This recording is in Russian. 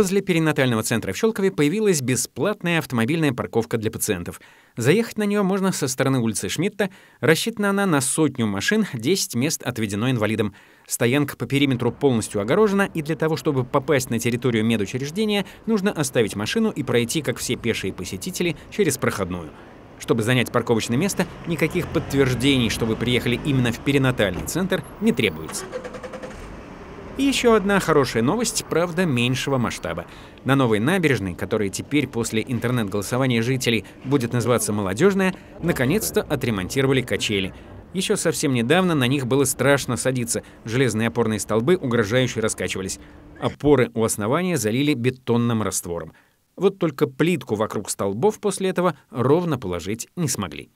Возле перинатального центра в Щелкове появилась бесплатная автомобильная парковка для пациентов. Заехать на нее можно со стороны улицы Шмидта. Рассчитана она на сотню машин, 10 мест отведено инвалидам. Стоянка по периметру полностью огорожена, и для того, чтобы попасть на территорию медучреждения, нужно оставить машину и пройти, как все пешие посетители, через проходную. Чтобы занять парковочное место, никаких подтверждений, что вы приехали именно в перинатальный центр, не требуется. И еще одна хорошая новость, правда, меньшего масштаба. На новой набережной, которая теперь после интернет-голосования жителей будет называться «Молодежная», наконец-то отремонтировали качели. Еще совсем недавно на них было страшно садиться. Железные опорные столбы угрожающе раскачивались. Опоры у основания залили бетонным раствором. Вот только плитку вокруг столбов после этого ровно положить не смогли.